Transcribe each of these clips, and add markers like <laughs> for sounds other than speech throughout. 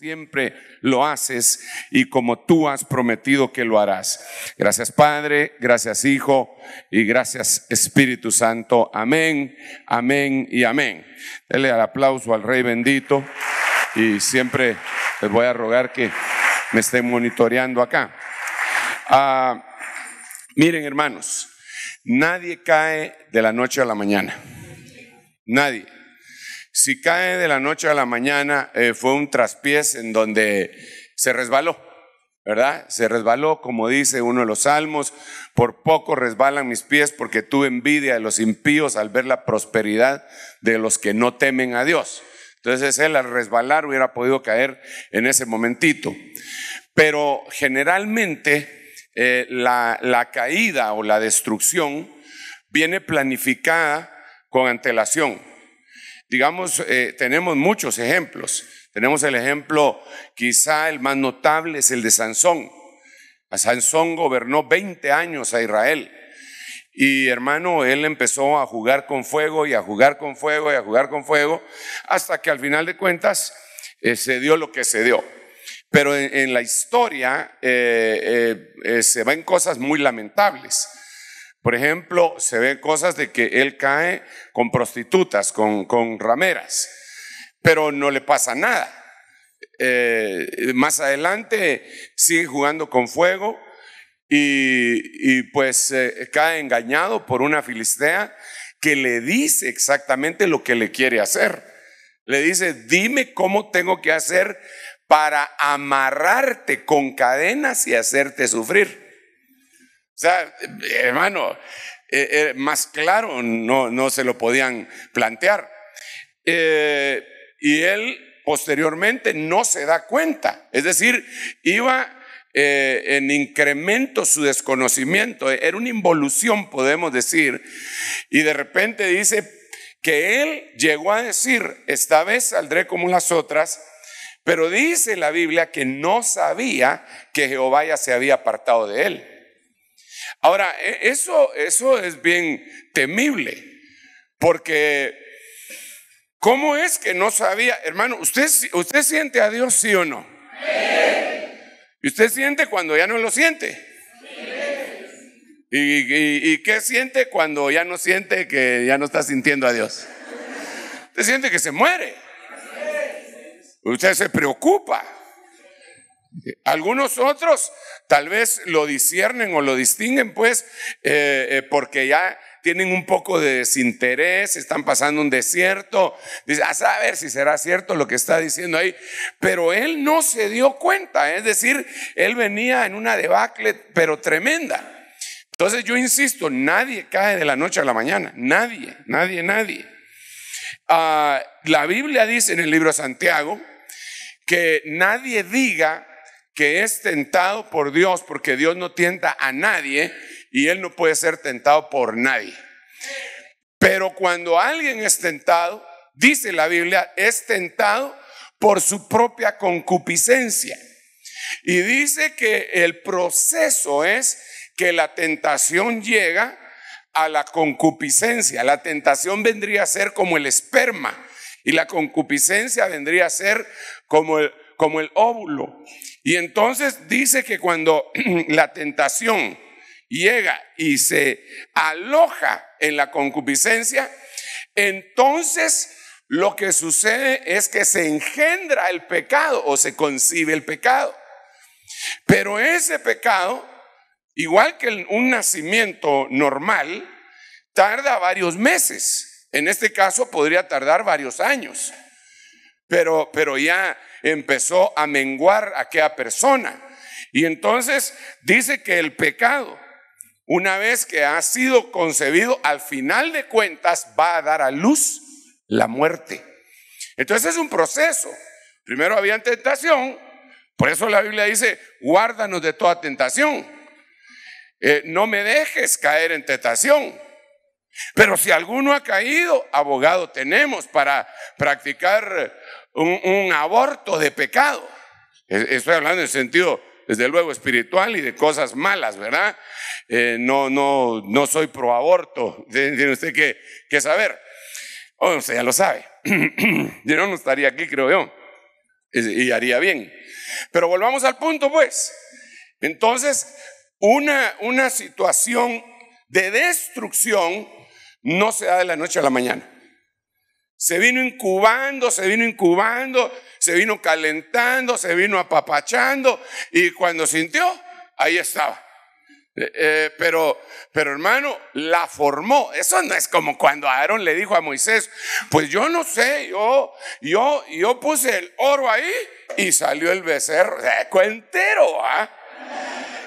siempre lo haces y como tú has prometido que lo harás. Gracias Padre, gracias Hijo y gracias Espíritu Santo. Amén, amén y amén. Dele el aplauso al Rey bendito y siempre les voy a rogar que me estén monitoreando acá. Ah, miren hermanos, nadie cae de la noche a la mañana. Nadie. Si cae de la noche a la mañana, eh, fue un traspiés en donde se resbaló, ¿verdad? Se resbaló, como dice uno de los salmos, por poco resbalan mis pies porque tuve envidia de los impíos al ver la prosperidad de los que no temen a Dios. Entonces él al resbalar hubiera podido caer en ese momentito. Pero generalmente eh, la caída o la destrucción viene planificada con antelación digamos, eh, tenemos muchos ejemplos. Tenemos el ejemplo, quizá el más notable es el de Sansón. Sansón gobernó 20 años a Israel. Y hermano, él empezó a jugar con fuego y a jugar con fuego y a jugar con fuego, hasta que al final de cuentas eh, se dio lo que se dio. Pero en, la historia eh, se ven cosas muy lamentables. Por ejemplo, se ven cosas de que él cae con prostitutas, con, con rameras, pero no le pasa nada. Eh, más adelante sigue jugando con fuego y, pues eh, cae engañado por una filistea que le dice exactamente lo que le quiere hacer. Le dice, dime cómo tengo que hacer para amarrarte con cadenas y hacerte sufrir. O sea, hermano, eh, eh, más claro no, no se lo podían plantear. Eh, y él posteriormente no se da cuenta. Es decir, iba en incremento su desconocimiento, era una involución, podemos decir, y de repente dice que él llegó a decir, esta vez saldré como las otras, pero dice la Biblia que no sabía que Jehová ya se había apartado de él. Ahora, e, eso, eso es bien temible, porque ¿cómo es que no sabía? Hermano, ¿usted, usted siente a Dios sí o no? ¿Y usted siente cuando ya no lo siente? Sí. ¿Y, y qué siente cuando ya no siente que ya no está sintiendo a Dios? Usted siente que se muere. Usted se preocupa. Algunos otros tal vez lo disciernen o lo distinguen, pues, eh, eh, porque ya tienen un poco de desinterés, están pasando un desierto, dice, a saber si será cierto lo que está diciendo ahí, pero él no se dio cuenta, es decir, él venía en una debacle, pero tremenda. Entonces yo insisto, nadie cae de la noche a la mañana, nadie, nadie, nadie. Ah, la Biblia dice en el libro de Santiago que nadie diga que es tentado por Dios, porque Dios no tienta a nadie y Él no puede ser tentado por nadie. Pero cuando alguien es tentado, dice la Biblia, es tentado por su propia concupiscencia. Y dice que el proceso es que la tentación llega a la concupiscencia. La tentación vendría a ser como el esperma y la concupiscencia vendría a ser como el, como el óvulo. Y entonces dice que cuando <clears throat> la tentación llega y se aloja en la concupiscencia, entonces lo que sucede es que se engendra el pecado o se concibe el pecado. Pero ese pecado, igual que un nacimiento normal, tarda varios meses. En este caso podría tardar varios años pero, ya empezó a menguar aquella persona. Y entonces dice que el pecado, una vez que ha sido concebido, al final de cuentas va a dar a luz la muerte. Entonces es un proceso. Primero había tentación, por eso la Biblia dice, guárdanos de toda tentación. Eh, no me dejes caer en tentación. Pero si alguno ha caído, abogado tenemos para practicar un, aborto de pecado. E, estoy hablando en sentido, desde luego, espiritual y de cosas malas, ¿verdad? Eh, no, no, no soy pro aborto. <laughs> Tiene usted que, que saber. O oh, usted ya lo sabe. <clears throat> yo no estaría aquí, creo yo. Y haría bien. Pero volvamos al punto, pues. Entonces, una, una situación de destrucción no se da de la noche a la mañana. Se vino incubando, se vino incubando, se vino calentando, se vino apapachando y cuando sintió, ahí estaba. Eh, eh, pero, pero hermano, la formó. Eso no es como cuando Aarón le dijo a Moisés, pues yo no sé, yo, yo, yo puse el oro ahí y salió el becerro, Entero ¿ah?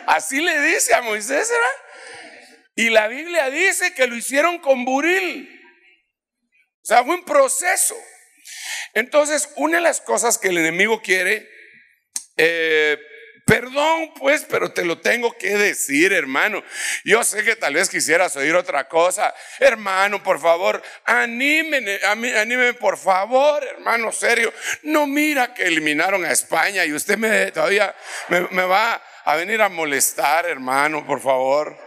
Así le dice a Moisés, ¿verdad? Y la Biblia dice que lo hicieron con buril. O sea, un proceso. Entonces, una de las cosas que el enemigo quiere, eh, perdón pues, pero te lo tengo que decir, hermano. Yo sé que tal vez quisieras oír otra cosa. Hermano, por favor, anímeme, eh, anímeme, por favor, hermano, serio. No mira que eliminaron a España y usted me, todavía me va a venir a molestar, hermano, por favor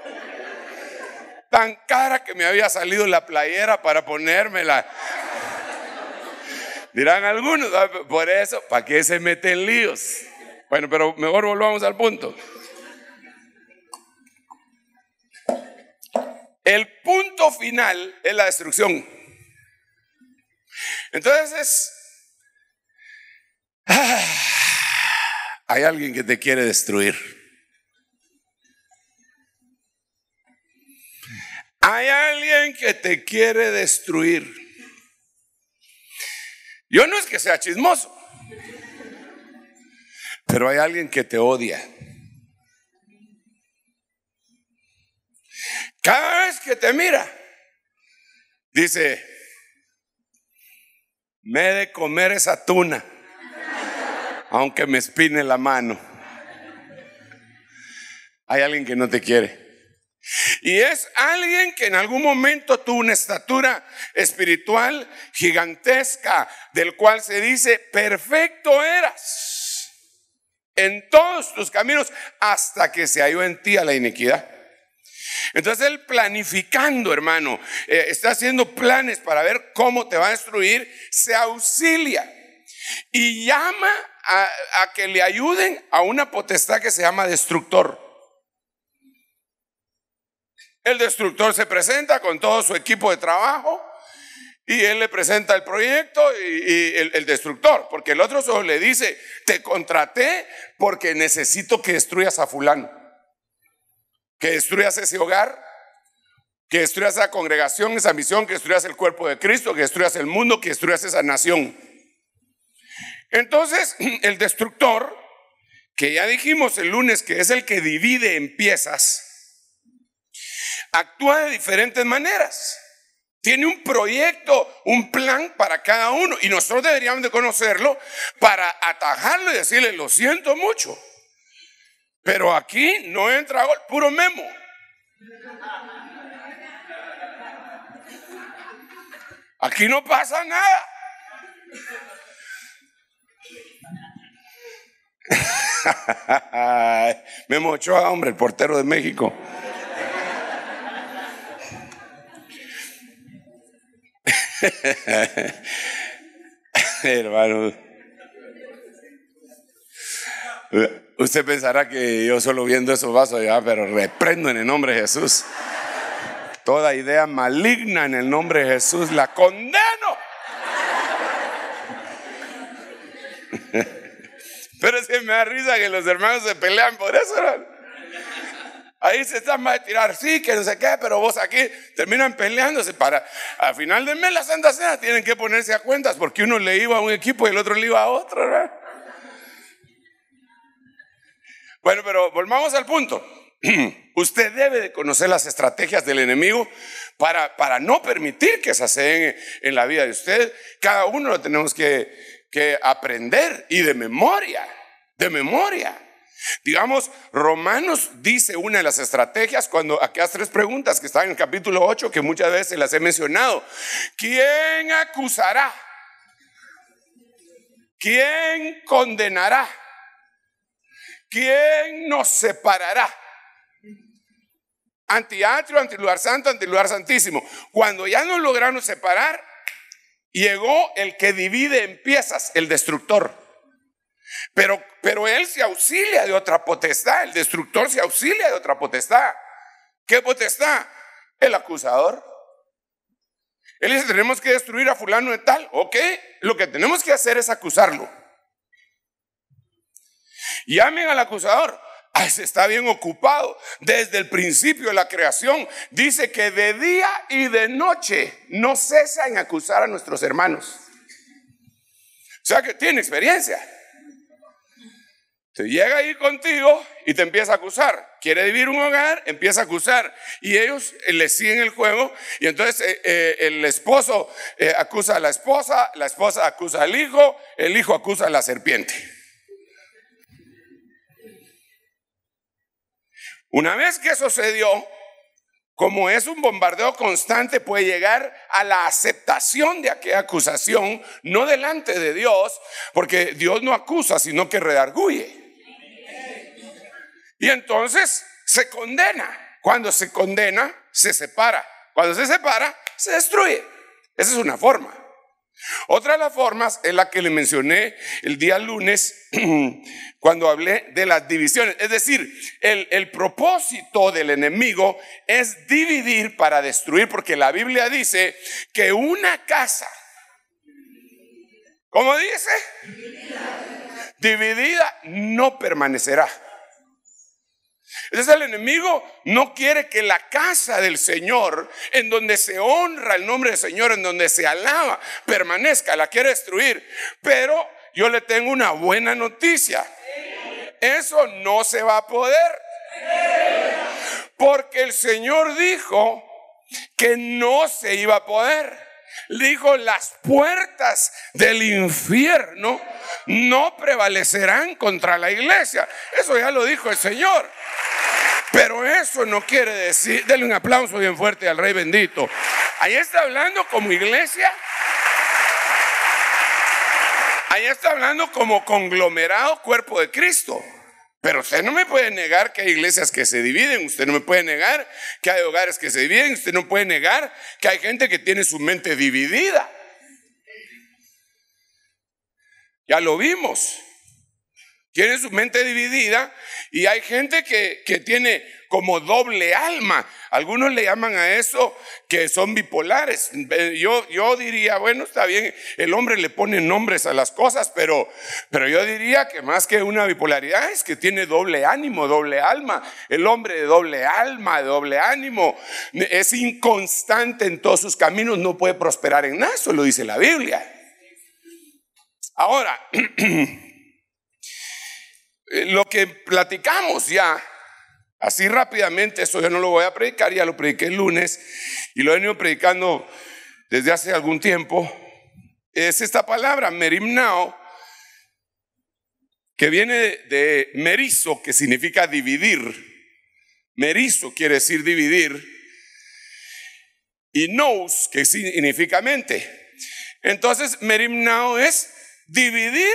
tan cara que me había salido la playera para ponérmela. Dirán algunos, ah, por eso, ¿para qué se meten líos? Bueno, pero mejor volvamos al punto. El punto final es la destrucción. Entonces, ah, hay alguien que te quiere destruir. Hay alguien que te quiere destruir. Yo no es que sea chismoso, pero hay alguien que te odia. Cada vez que te mira, dice, me he de comer esa tuna, aunque me espine la mano. Hay alguien que no te quiere. Y es alguien que en algún momento tuvo una estatura espiritual gigantesca, del cual se dice, perfecto eras en todos tus caminos hasta que se halló en ti a la iniquidad. Entonces él planificando, hermano, eh, está haciendo planes para ver cómo te va a destruir, se auxilia y llama a que le ayuden a una potestad que se llama destructor. El destructor se presenta con todo su equipo de trabajo y él le presenta el proyecto y, el, el, destructor, porque el otro solo le dice, te contraté porque necesito que destruyas a fulano, que destruyas ese hogar, que destruyas esa congregación, esa misión, que destruyas el cuerpo de Cristo, que destruyas el mundo, que destruyas esa nación. Entonces, <clears throat> el destructor, que ya dijimos el lunes que es el que divide en piezas, actúa de diferentes maneras. Tiene un proyecto, un plan para cada uno y nosotros deberíamos de conocerlo para atajarlo y decirle, lo siento mucho, pero aquí no entra gol, puro memo. Aquí no pasa nada. <laughs> Memo a hombre, el portero de México. <laughs> Hermano. Usted pensará que yo solo viendo esos vasos, ya, pero reprendo en el nombre de Jesús. Toda idea maligna en el nombre de Jesús la condeno. <laughs> Pero es que me da risa que los hermanos se pelean por eso. Ahí se están más de tirar, sí, que no sé qué, pero vos aquí terminan peleándose para, al final del mes la Santa Cena tienen que ponerse a cuentas porque uno le iba a un equipo y el otro le iba a otro. ¿verdad? Bueno, pero volvamos al punto. <clears throat> Usted debe de conocer las estrategias del enemigo para, para no permitir que se en, en la vida de usted. Cada uno lo tenemos que aprender y de memoria, de memoria. Digamos, Romanos dice una de las estrategias cuando aquellas tres preguntas que están en el capítulo 8, que muchas veces las he mencionado. ¿Quién acusará? ¿Quién condenará? ¿Quién nos separará? Antiatrio, anti lugar santo, anti lugar santísimo. Cuando ya no lograron separar, llegó el que divide en piezas, el destructor. Pero, pero él se auxilia de otra potestad, el destructor se auxilia de otra potestad. ¿Qué potestad? El acusador. Él dice, tenemos que destruir a fulano de tal. Ok, lo que tenemos que hacer es acusarlo. Llamen al acusador. se está bien ocupado. Desde el principio de la creación dice que de día y de noche no cesa en acusar a nuestros hermanos. O sea que tiene experiencia. Te llega ahí contigo y te empieza a acusar. Quiere vivir un hogar, empieza a acusar. Y ellos eh, le siguen el juego. Y entonces eh, eh, el esposo acusa a la esposa, la esposa acusa al hijo, el hijo acusa a la serpiente. Una vez que eso sucedió, como es un bombardeo constante, puede llegar a la aceptación de aquella acusación, no delante de Dios, porque Dios no acusa, sino que redarguye. Y entonces se condena. Cuando se condena, se separa. Cuando se separa, se destruye. Esa es una forma. Otra de las formas es la que le mencioné el día lunes <clears throat> cuando hablé de las divisiones. Es decir, el, propósito del enemigo es dividir para destruir, porque la Biblia dice que una casa, ¿cómo dice? Dividida no permanecerá. Entonces el enemigo no quiere que la casa del Señor, en donde se honra el nombre del Señor, en donde se alaba, permanezca, la quiere destruir. Pero yo le tengo una buena noticia. Eso no se va a poder. Porque el Señor dijo que no se iba a poder. Dijo, las puertas del infierno no prevalecerán contra la iglesia. Eso ya lo dijo el Señor. Pero eso no quiere decir, denle un aplauso bien fuerte al Rey bendito. Ahí está hablando como iglesia. Ahí está hablando como conglomerado cuerpo de Cristo. Pero usted no me puede negar que hay iglesias que se dividen, usted no me puede negar que hay hogares que se dividen, usted no puede negar que hay gente que tiene su mente dividida. Ya lo vimos. Tiene su mente dividida y hay gente que, que tiene como doble alma. Algunos le llaman a eso que son bipolares. Yo, yo diría, bueno, está bien, el hombre le pone nombres a las cosas, pero, pero yo diría que más que una bipolaridad es que tiene doble ánimo, doble alma. El hombre de doble alma, doble ánimo, es inconstante en todos sus caminos, no puede prosperar en nada, eso lo dice la Biblia. Ahora, <clears throat> lo que platicamos ya Así rápidamente, eso yo no lo voy a predicar, ya lo prediqué el lunes y lo he venido predicando desde hace algún tiempo. Es esta palabra, merimnao, que viene de merizo, que significa dividir. Merizo quiere decir dividir. Y nous, que significa mente. Entonces, merimnao es dividir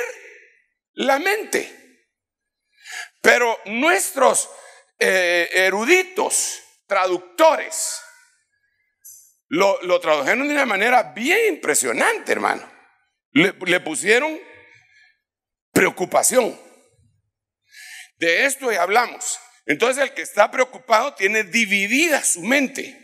la mente. Pero nuestros eh, eruditos, traductores, lo, tradujeron de una manera bien impresionante, hermano. Le, pusieron preocupación. De esto ya hablamos. Entonces el que está preocupado tiene dividida su mente.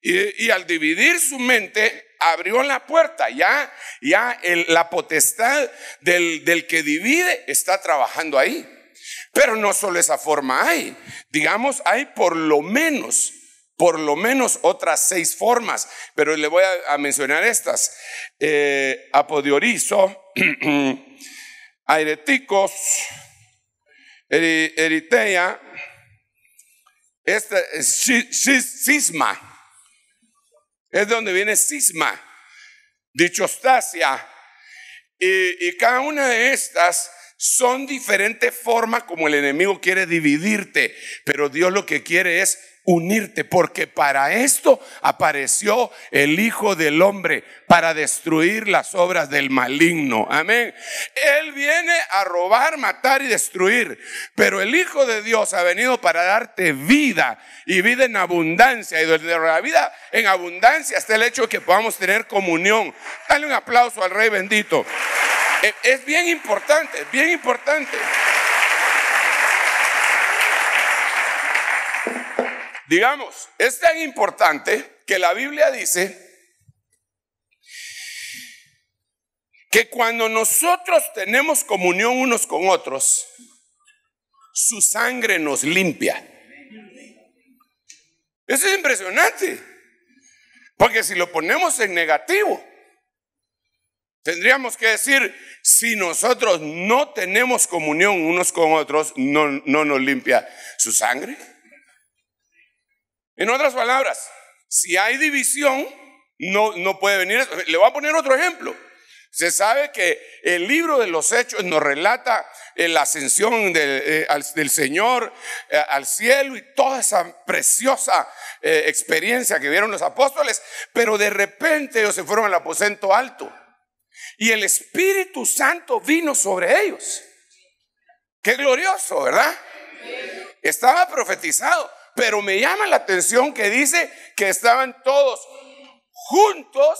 Y, y al dividir su mente, abrió la puerta. Ya, ya la potestad del, del que divide está trabajando ahí. Pero no solo esa forma hay. Digamos, hay por lo menos, por lo menos otras seis formas. Pero le voy a, mencionar estas. Eh, apodiorizo, <clears throat> aireticos, Eritrea, eritea, esta es de donde viene Sisma, dichostasia. Y, y cada una de estas son diferentes formas como el enemigo quiere dividirte, pero Dios lo que quiere es unirte, porque para esto apareció el Hijo del Hombre, para destruir las obras del maligno. Amén. Él viene a robar, matar y destruir, pero el Hijo de Dios ha venido para darte vida y vida en abundancia. Y desde la vida en abundancia está el hecho de que podamos tener comunión. Dale un aplauso al Rey bendito. E, es bien importante, es bien importante. Digamos, es tan importante que la Biblia dice que cuando nosotros tenemos comunión unos con otros, su sangre nos limpia. Eso es impresionante, porque si lo ponemos en negativo, Tendríamos que decir, si nosotros no tenemos comunión unos con otros, no, no nos limpia su sangre. En otras palabras, si hay división, no, no puede venir. Le voy a poner otro ejemplo. Se sabe que el libro de los Hechos nos relata eh, la ascensión del, eh, Señor eh, al cielo y toda esa preciosa experiencia que vieron los apóstoles, pero de repente ellos se fueron al aposento alto. Y el Espíritu Santo vino sobre ellos. Qué glorioso, ¿verdad? Estaba profetizado, pero me llama la atención que dice que estaban todos juntos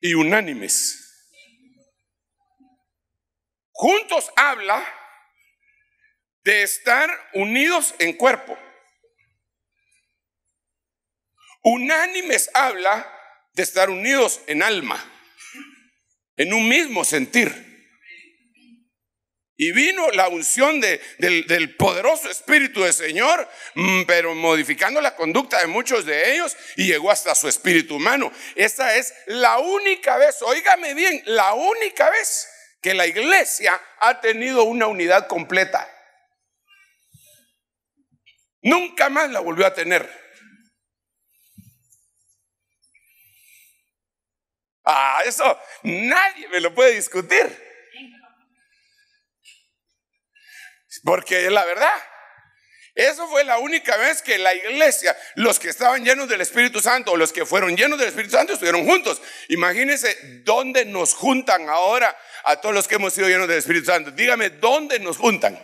y unánimes. Juntos habla de estar unidos en cuerpo. Unánimes habla de estar unidos en alma, en un mismo sentir. Y vino la unción del, del, poderoso Espíritu del Señor, mm, pero modificando la conducta de muchos de ellos y llegó hasta su espíritu humano. Esa es la única vez, oígame bien, la única vez que la iglesia ha tenido una unidad completa. Nunca más la volvió a tener. Ah, eso nadie me lo puede discutir. Porque es la verdad. Eso fue la única vez que la iglesia, los que estaban llenos del Espíritu Santo o los que fueron llenos del Espíritu Santo estuvieron juntos. Imagínense dónde nos juntan ahora a todos los que hemos sido llenos del Espíritu Santo. Dígame, ¿dónde nos juntan?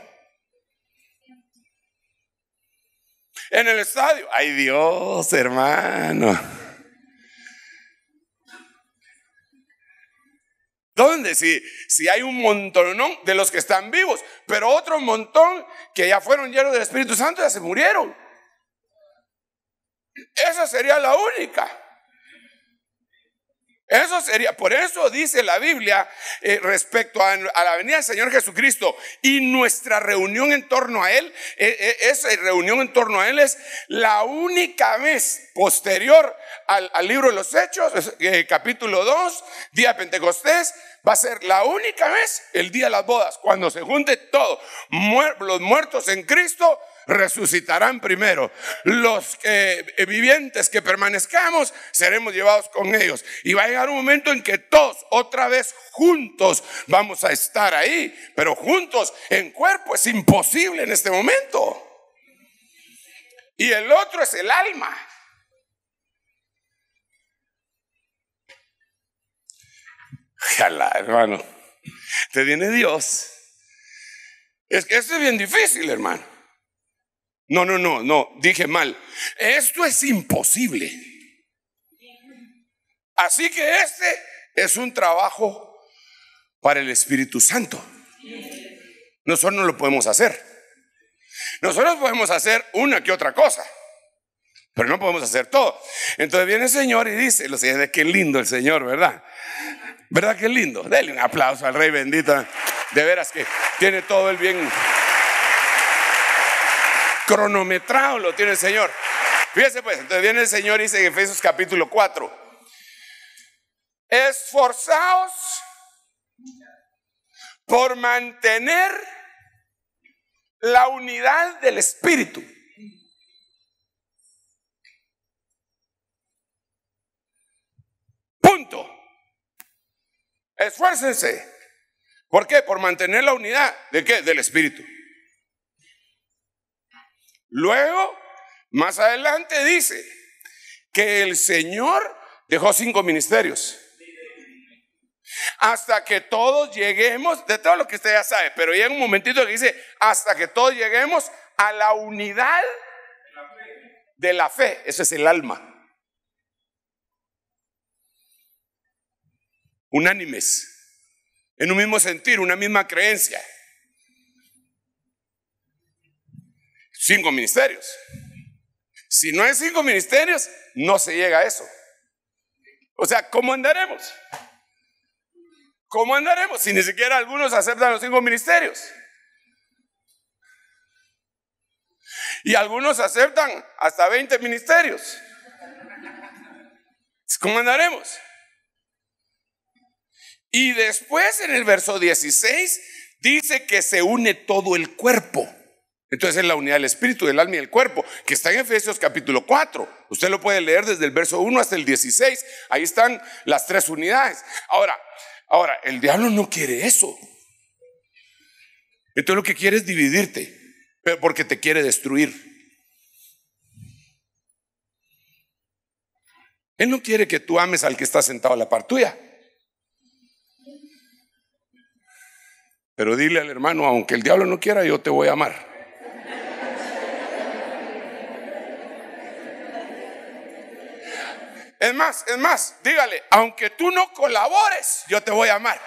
En el estadio. Ay Dios, hermano. ¿Dónde? Si, si hay un montón de los que están vivos, pero otro montón que ya fueron llenos del Espíritu Santo ya se murieron. Esa sería la única. Eso sería, por eso dice la Biblia eh, respecto a, la venida del Señor Jesucristo y nuestra reunión en torno a Él, eh, eh, esa reunión en torno a Él es la única vez posterior al, al libro de los Hechos, capítulo 2, día de Pentecostés, va a ser la única vez el día de las bodas, cuando se junte todo. los muertos en Cristo resucitarán primero. Los eh, vivientes que permanezcamos seremos llevados con ellos. Y va a llegar un momento en que todos otra vez juntos vamos a estar ahí, pero juntos en cuerpo es imposible en este momento. Y el otro es el alma. hermano. Te viene Dios. Es que esto es bien difícil, hermano. No, no, no, no, dije mal. Esto es imposible. Así que este es un trabajo para el Espíritu Santo. Nosotros no lo podemos hacer. Nosotros podemos hacer una que otra cosa, pero no podemos hacer todo. Entonces viene el Señor y dice, lo sé, qué lindo el Señor, ¿verdad? ¿Verdad que es lindo? Dele un aplauso al Rey bendito, De veras que tiene todo el bien cronometrado, lo tiene el Señor. Fíjese pues, entonces viene el Señor y dice en Efesios capítulo 4, esforzaos por mantener la unidad del Espíritu Esfuércense. ¿Por qué? Por mantener la unidad. ¿De qué? Del Espíritu. Luego, más adelante dice que el Señor dejó cinco ministerios. Hasta que todos lleguemos, de todo lo que usted ya sabe, pero llega un momentito que dice, hasta que todos lleguemos a la unidad de la fe. Eso es el alma. unánimes, en un mismo sentir, una misma creencia. Cinco ministerios. Si no hay cinco ministerios, no se llega a eso. O sea, ¿cómo andaremos? ¿Cómo andaremos si ni siquiera algunos aceptan los cinco ministerios? Y algunos aceptan hasta veinte ministerios. ¿Cómo andaremos? Y después en el verso 16 dice que se une todo el cuerpo. Entonces es la unidad del espíritu, del alma y del cuerpo, que está en Efesios capítulo 4. Usted lo puede leer desde el verso 1 hasta el 16. Ahí están las tres unidades. Ahora, ahora, el diablo no quiere eso. Entonces lo que quiere es dividirte, porque te quiere destruir. Él no quiere que tú ames al que está sentado a la par tuya. Pero dile al hermano, aunque el diablo no quiera, yo te voy a amar. Es más, es más, dígale, aunque tú no colabores, yo te voy a amar.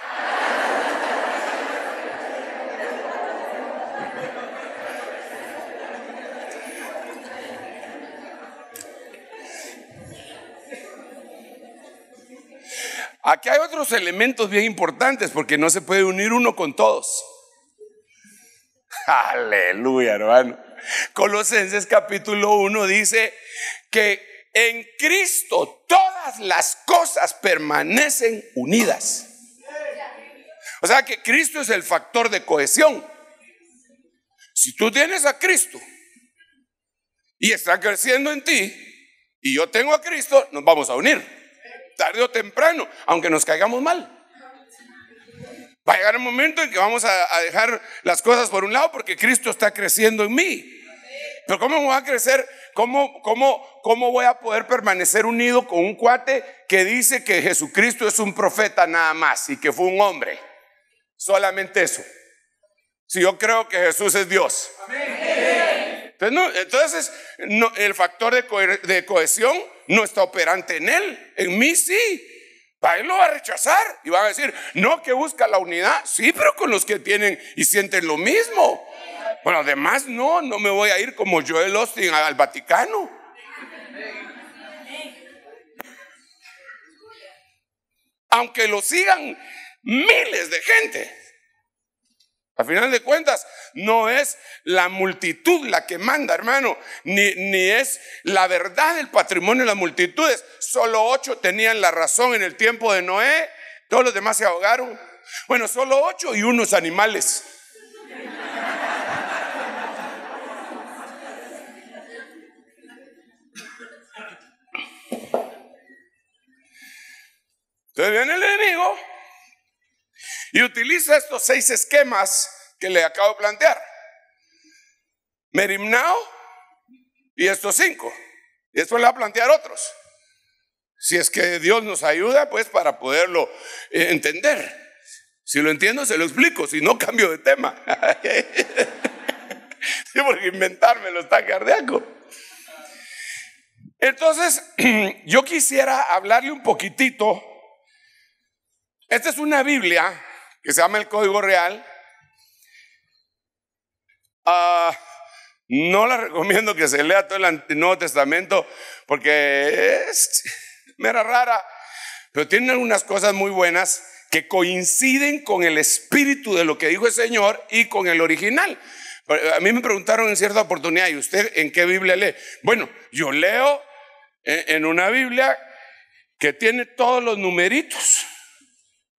Aquí hay otros elementos bien importantes porque no se puede unir uno con todos. <laughs> Aleluya, hermano. Colosenses capítulo 1 dice que en Cristo todas las cosas permanecen unidas. O sea que Cristo es el factor de cohesión. Si tú tienes a Cristo y está creciendo en ti, y yo tengo a Cristo, nos vamos a unir tarde o temprano, aunque nos caigamos mal. Va a llegar el momento en que vamos a, dejar las cosas por un lado porque Cristo está creciendo en mí. Pero ¿cómo voy a crecer? ¿Cómo, cómo, ¿Cómo voy a poder permanecer unido con un cuate que dice que Jesucristo es un profeta nada más y que fue un hombre? Solamente eso. Si yo creo que Jesús es Dios. Amén. Entonces, el factor de, cohesión no está operante en él, en mí sí. él lo va a rechazar y va a decir, no, que busca la unidad, sí, pero con los que tienen y sienten lo mismo. Bueno, además no, no me voy a ir como Joel Austin al Vaticano. Aunque lo sigan miles de gente. A final de cuentas, no es la multitud la que manda, hermano, ni, ni, es la verdad del patrimonio de las multitudes. Solo ocho tenían la razón en el tiempo de Noé, todos los demás se ahogaron. Bueno, solo ocho y unos animales. Entonces viene el enemigo y utiliza estos seis esquemas que le acabo de plantear. Merimnao y estos cinco. Y esto le va a plantear otros. Si es que Dios nos ayuda, pues para poderlo eh, entender. Si lo entiendo, se lo explico. Si no, cambio de tema. <laughs> sí, porque inventármelo está cardiaco. Entonces, <clears throat> yo quisiera hablarle un poquitito. Esta es una Biblia que se llama el Código Real. Ah, no la recomiendo que se lea todo el Nuevo Testamento porque es mera rara, pero tiene algunas cosas muy buenas que coinciden con el espíritu de lo que dijo el Señor y con el original. A mí me preguntaron en cierta oportunidad, ¿y usted en qué Biblia lee? Bueno, yo leo en una Biblia que tiene todos los numeritos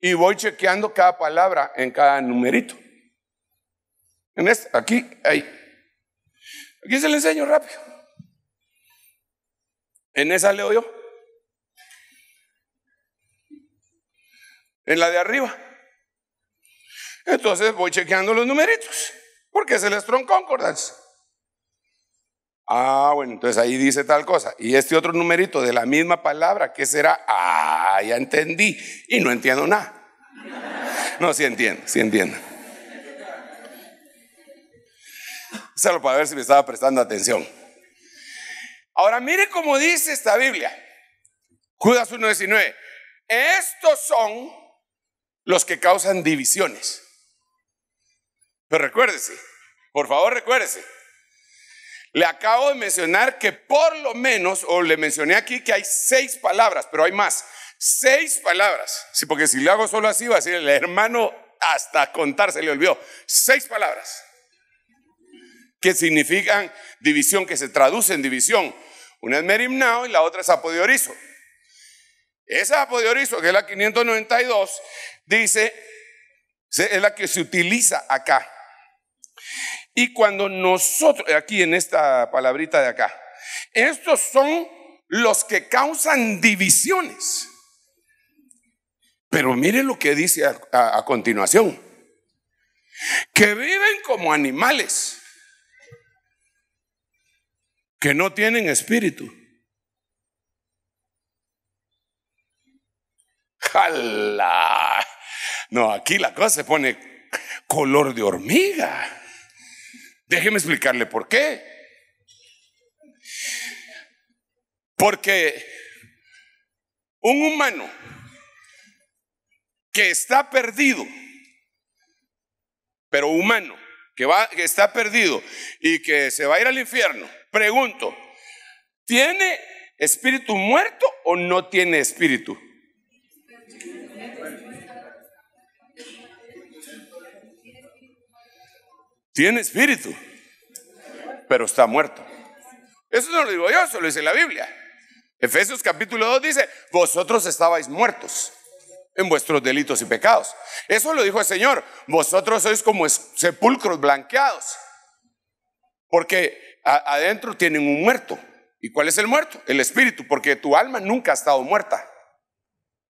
y voy chequeando cada palabra en cada numerito. En esta, aquí, ahí. Aquí se le enseño rápido. En esa leo yo. En la de arriba. Entonces voy chequeando los numeritos, porque es el troncó concordance. Ah, bueno, entonces ahí dice tal cosa. Y este otro numerito de la misma palabra, ¿qué será? Ah, ya entendí. Y no entiendo nada. No, sí entiendo, sí entiendo. Solo para ver si me estaba prestando atención. Ahora mire cómo dice esta Biblia. Judas 1.19. Estos son los que causan divisiones. Pero recuérdese, por favor recuérdese, le acabo de mencionar que por lo menos, o le mencioné aquí que hay seis palabras, pero hay más. Seis palabras. Sí, porque si le hago solo así, va a ser el hermano hasta contar se le olvidó. Seis palabras que significan división, que se traduce en división. Una es merimnao y la otra es apodiorizo. Esa apodiorizo, que es la 592, dice, es la que se utiliza acá. Y cuando nosotros, aquí en esta palabrita de acá, estos son los que causan divisiones. Pero mire lo que dice a, continuación. Que viven como animales, que no tienen espíritu. ¡Jala! No, aquí la cosa se pone color de hormiga. Déjeme explicarle por qué. Porque un humano que está perdido, pero humano, que, va, está perdido y que se va a ir al infierno, pregunto, ¿tiene espíritu muerto o no tiene espíritu? Tiene espíritu, pero está muerto. Eso no lo digo yo, eso lo dice la Biblia. Efesios capítulo 2 dice, vosotros estabais muertos en vuestros delitos y pecados. Eso lo dijo el Señor, vosotros sois como sepulcros blanqueados, porque adentro tienen un muerto. ¿Y cuál es el muerto? El espíritu, porque tu alma nunca ha estado muerta.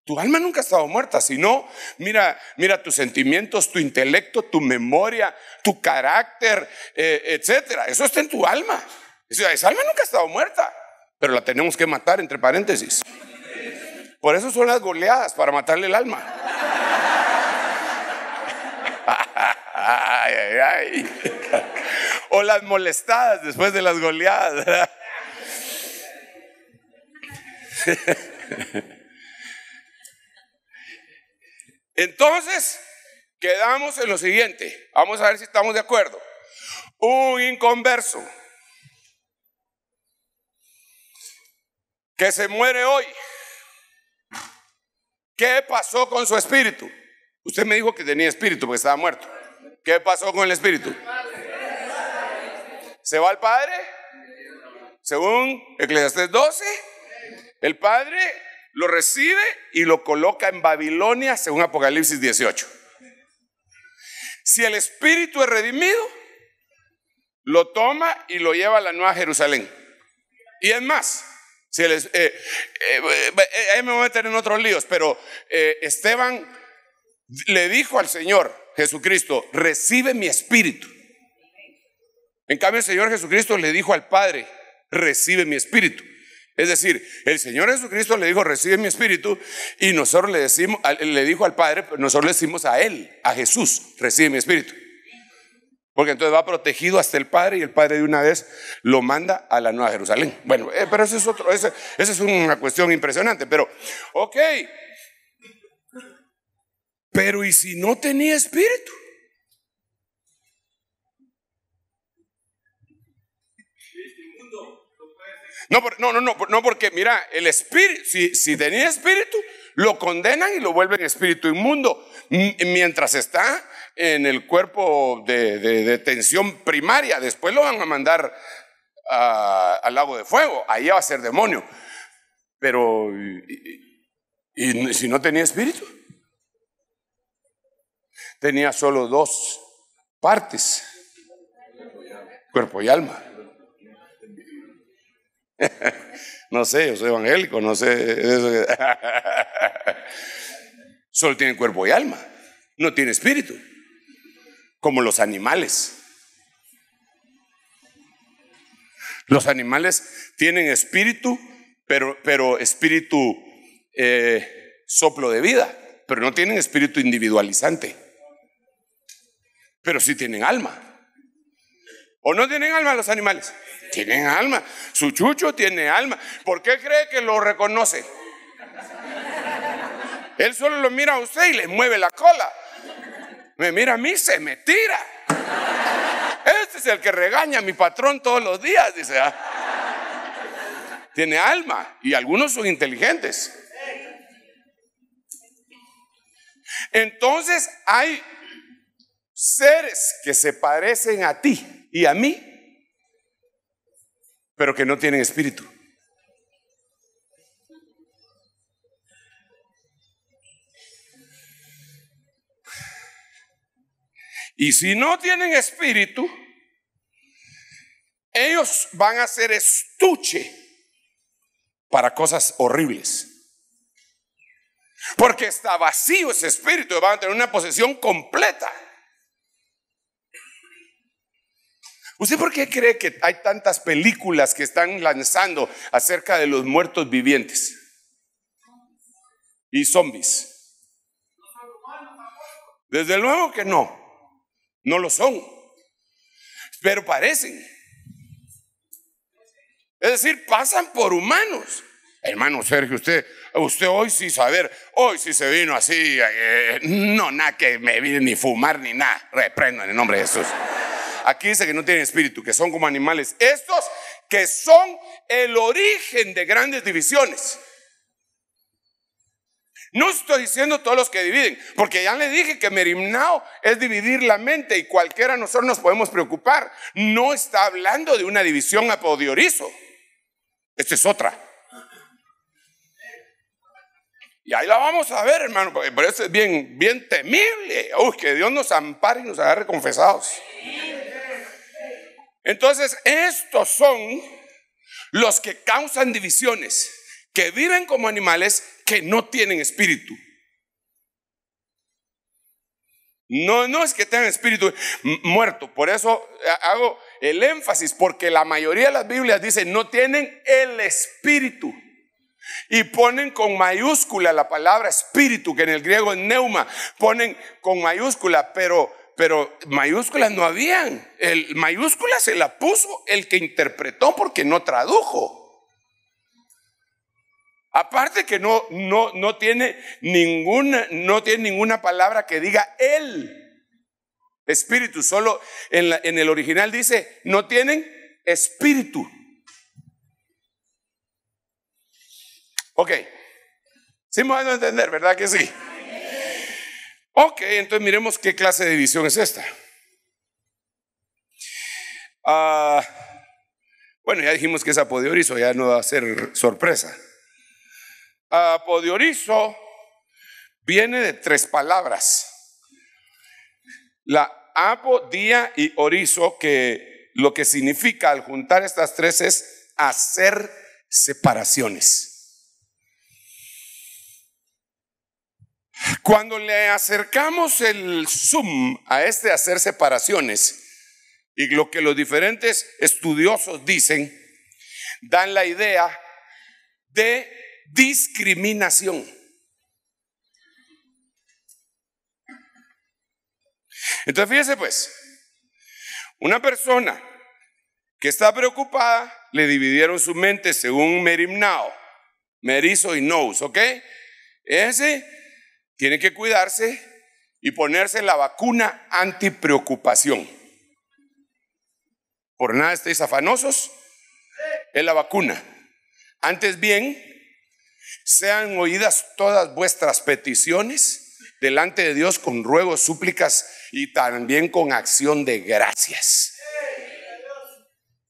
Tu alma nunca ha estado muerta, sino mira, mira tus sentimientos, tu intelecto, tu memoria, tu carácter, etc eh, etcétera. Eso está en tu alma. Esa alma nunca ha estado muerta, pero la tenemos que matar entre paréntesis. Por eso son las goleadas para matarle el alma. <laughs> O las molestadas después de las goleadas. <laughs> Entonces, quedamos en lo siguiente. Vamos a ver si estamos de acuerdo. Un inconverso que se muere hoy. ¿Qué pasó con su espíritu? Usted me dijo que tenía espíritu porque estaba muerto. ¿Qué pasó con el espíritu? ¿Se va al Padre? Según Eclesiastes 12, el Padre lo recibe y lo coloca en Babilonia, según Apocalipsis 18. Si el Espíritu es redimido, lo toma y lo lleva a la Nueva Jerusalén. Y es más, si eh, eh, eh, ahí me voy a meter en otros líos, pero Esteban le dijo al Señor Jesucristo, recibe mi espíritu. En cambio, el Señor Jesucristo le dijo al Padre, recibe mi espíritu. Es decir, el Señor Jesucristo le dijo, recibe mi espíritu, y nosotros le decimos, le dijo al Padre, nosotros le decimos a Él, a Jesús, recibe mi espíritu. Porque entonces va protegido hasta el Padre y el Padre de una vez lo manda a la Nueva Jerusalén. Bueno, eh, pero eso es otro, esa es una cuestión impresionante. Pero, ok, pero ¿y si no tenía espíritu? No, no, no, no, porque mira, el espíritu, si, tenía espíritu, lo condenan y lo vuelven espíritu inmundo. Mientras está en el cuerpo de, detención primaria, después lo van a mandar al lago de fuego, ahí va a ser demonio. Pero, y si no tenía espíritu? Tenía solo dos partes, cuerpo y alma no sé, yo soy evangélico, no sé. <laughs> Solo tiene cuerpo y alma, no tiene espíritu, como los animales. Los animales tienen espíritu, pero, pero espíritu eh, soplo de vida, pero no tienen espíritu individualizante. Pero sí tienen alma. ¿O no tienen alma los animales? Tienen alma. Su chucho tiene alma. ¿Por qué cree que lo reconoce? Él solo lo mira a usted y le mueve la cola. Me mira a mí, se me tira. Este es el que regaña a mi patrón todos los días, dice. Ah. Tiene alma y algunos son inteligentes. Entonces hay seres que se parecen a ti y a mí, pero que no tienen espíritu. Y si no tienen espíritu, ellos van a ser estuche para cosas horribles. Porque está vacío ese espíritu, van a tener una posesión completa. ¿Usted por qué cree que hay tantas películas que están lanzando acerca de los muertos vivientes y zombies? Desde luego que no, no lo son, pero parecen. Es decir, pasan por humanos. Hermano Sergio, usted, usted hoy sí saber, hoy sí se vino así, eh, eh, no, nada que me vine ni fumar ni nada, reprendo en el nombre de Jesús. Aquí dice que no tienen espíritu, que son como animales. Estos que son el origen de grandes divisiones. No estoy diciendo todos los que dividen, porque ya le dije que merimnao es dividir la mente y cualquiera nosotros nos podemos preocupar. No está hablando de una división apodiorizo. Esta es otra. Y ahí la vamos a ver, hermano, porque por eso es bien, bien temible. Uy, que Dios nos ampare y nos agarre confesados. Entonces, estos son los que causan divisiones, que viven como animales que no tienen espíritu. No, no es que tengan espíritu muerto. Por eso eh, hago el énfasis, porque la mayoría de las Biblias dicen no tienen el espíritu. Y ponen con mayúscula la palabra espíritu, que en el griego es neuma. Ponen con mayúscula, pero pero mayúsculas no habían. El mayúscula se la puso el que interpretó porque no tradujo. Aparte que no, no, no, tiene ninguna, no tiene ninguna palabra que diga el espíritu. Solo en, en el original dice, no tienen espíritu. Ok. Sí me van a entender, ¿verdad que sí? Ok, entonces miremos qué clase de división es esta. Ah, bueno, ya dijimos que es apodiorizo, ya no va a ser sorpresa. Apodiorizo viene de tres palabras. La apodía y orizo, que lo que significa al juntar estas tres es hacer separaciones. Cuando le acercamos el zoom a este hacer separaciones, y lo que los diferentes estudiosos dicen, dan la idea de discriminación. Entonces, fíjese pues, una persona que está preocupada, le dividieron su mente según Merimnao, Merizo y Nous, ¿ok? Ese tiene que cuidarse y ponerse la vacuna antipreocupación. Por nada estéis afanosos, es la vacuna. Antes bien, sean oídas todas vuestras peticiones delante de Dios con ruegos, súplicas y también con acción de gracias.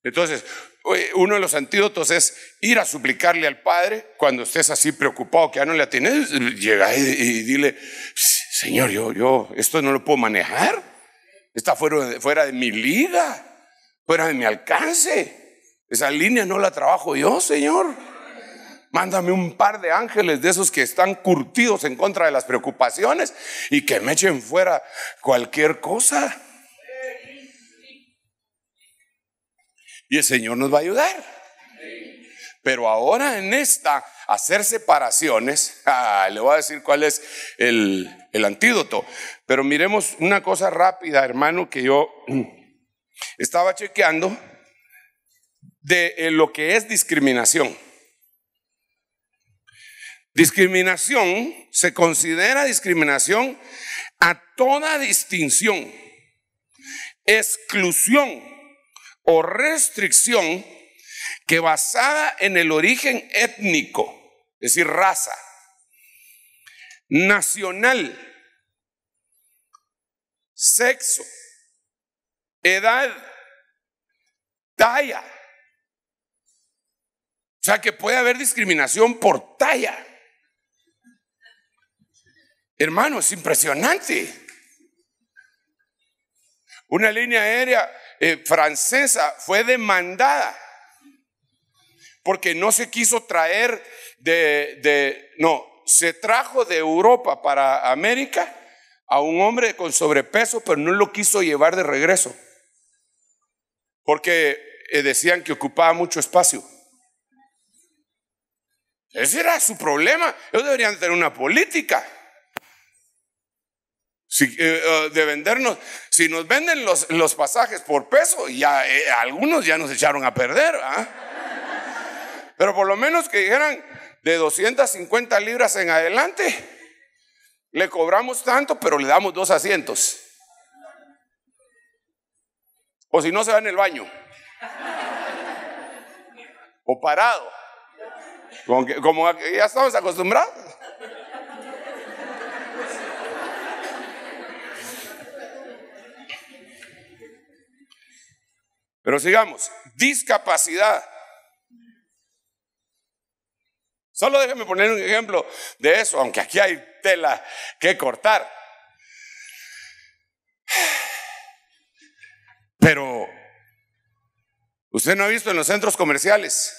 Entonces, uno de los antídotos es ir a suplicarle al Padre cuando estés así preocupado que ya no le atienes. Llega y, dile, Señor, yo, yo esto no lo puedo manejar. Está fuera, fuera de mi liga, fuera de mi alcance. Esa línea no la trabajo yo, Señor. Mándame un par de ángeles de esos que están curtidos en contra de las preocupaciones y que me echen fuera cualquier cosa. y el Señor nos va a ayudar. Pero ahora en esta, hacer separaciones, <laughs> ah, le voy a decir cuál es el, el antídoto. Pero miremos una cosa rápida, hermano, que yo <clears throat> estaba chequeando de eh, lo que es discriminación. Discriminación se considera discriminación a toda distinción, exclusión o restricción que basada en el origen étnico, es decir, raza, nacional, sexo, edad, talla. O sea que puede haber discriminación por talla. Hermano, es impresionante. Una línea aérea eh, francesa fue demandada porque no se quiso traer de, de, no, se trajo de Europa para América a un hombre con sobrepeso, pero no lo quiso llevar de regreso, porque eh, decían que ocupaba mucho espacio. Ese era su problema. Ellos deberían tener una política. Si, eh, eh, de vendernos, si nos venden los, pasajes por peso, ya eh, algunos ya nos echaron a perder. ¿ah? Pero por lo menos que dijeran de 250 libras en adelante, le cobramos tanto, pero le damos dos asientos. O si no, se va en el baño. O parado. como ya estamos acostumbrados. Pero sigamos, discapacidad. Solo déjeme poner un ejemplo de eso, aunque aquí hay tela que cortar. Pero usted no ha visto en los centros comerciales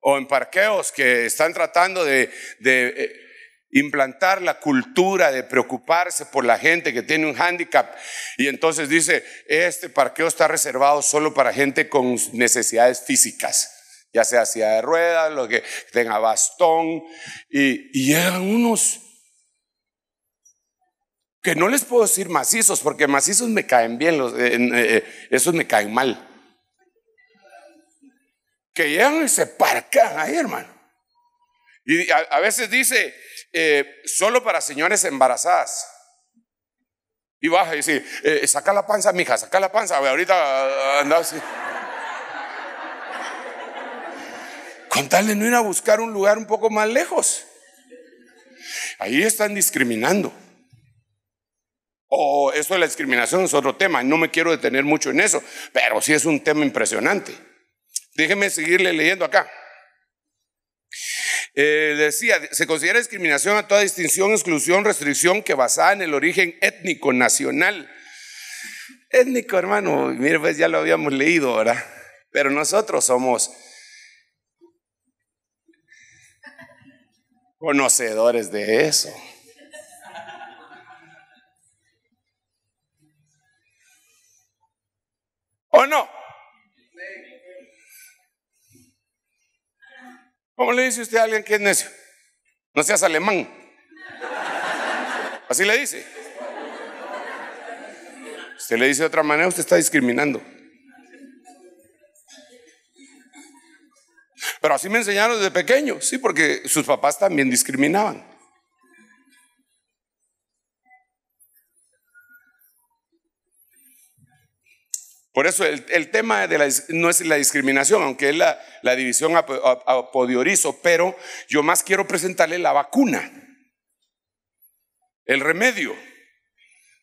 o en parqueos que están tratando de, de eh, implantar la cultura de preocuparse por la gente que tiene un hándicap y entonces dice, este parqueo está reservado solo para gente con necesidades físicas, ya sea silla de ruedas, lo que tenga bastón, y, llegan unos que no les puedo decir macizos, porque macizos me caen bien, eh, eh, eh, esos me caen mal. Que llegan y se parcan ahí, hermano. Y a veces dice, eh, solo para señores embarazadas. Y baja y dice, eh, saca la panza, mija, saca la panza. Ahorita ah, anda así. Con tal no ir a buscar un lugar un poco más lejos. Ahí están discriminando. O esto de la discriminación es otro tema. No me quiero detener mucho en eso, pero sí es un tema impresionante. Déjeme seguirle leyendo acá. Eh, decía, se considera discriminación a toda distinción, exclusión, restricción que basada en el origen étnico, nacional. Étnico, hermano, mire, pues ya lo habíamos leído, ¿verdad? Pero nosotros somos conocedores de eso. ¿O no? ¿Cómo le dice usted a alguien que es necio? No seas alemán. Así le dice. Usted le dice de otra manera, usted está discriminando. Pero así me enseñaron desde pequeño, sí, porque sus papás también discriminaban. Por eso el, tema de la, no es la discriminación, aunque es la, la división apodiorizo, pero yo más quiero presentarle la vacuna, el remedio.